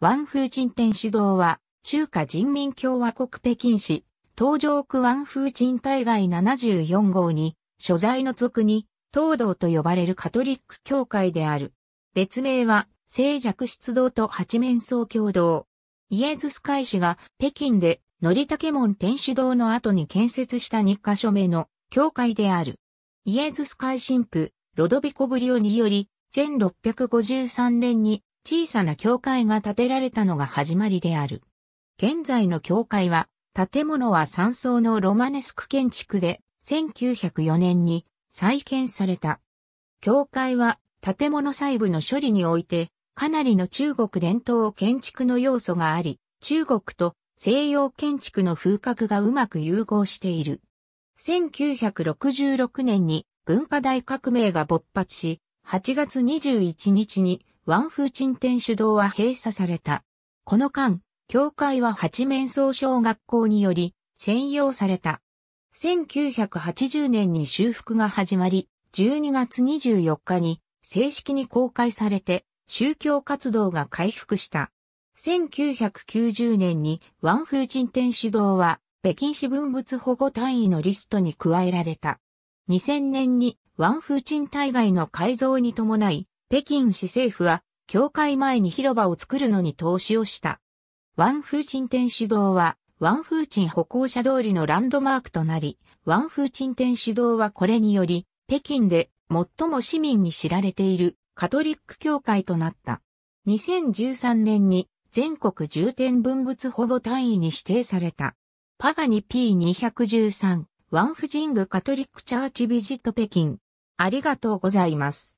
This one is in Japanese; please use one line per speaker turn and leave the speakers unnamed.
ワンーチ人天主堂は、中華人民共和国北京市、東条区ワン湾風人大概74号に、所在の俗に、東道と呼ばれるカトリック教会である。別名は、静寂出堂と八面僧共同。イエズス会士が北京で、リタケモ門天主堂の後に建設した2カ所目の教会である。イエズス会神父、ロドビコブリオにより、1653年に小さな教会が建てられたのが始まりである。現在の教会は、建物は三層のロマネスク建築で、1904年に再建された。教会は、建物細部の処理において、かなりの中国伝統建築の要素があり、中国と西洋建築の風格がうまく融合している。1966年に文化大革命が勃発し、8月21日にワンフーチン天主堂は閉鎖された。この間、教会は八面総小学校により専用された。1980年に修復が始まり、12月24日に正式に公開されて宗教活動が回復した。1990年にワンフーチン天主堂は北京市文物保護単位のリストに加えられた。2000年にワンチン大外の改造に伴い北京市政府は、教会前に広場を作るのに投資をした。ワンフーチン天主堂は、ワンフーチン歩行者通りのランドマークとなり、ワンフーチン天主堂はこれにより、北京で最も市民に知られているカトリック教会となった。2013年に全国重点文物保護単位に指定された。パガニ P213、ワンフジングカトリックチャーチビジット北京。ありがとうございます。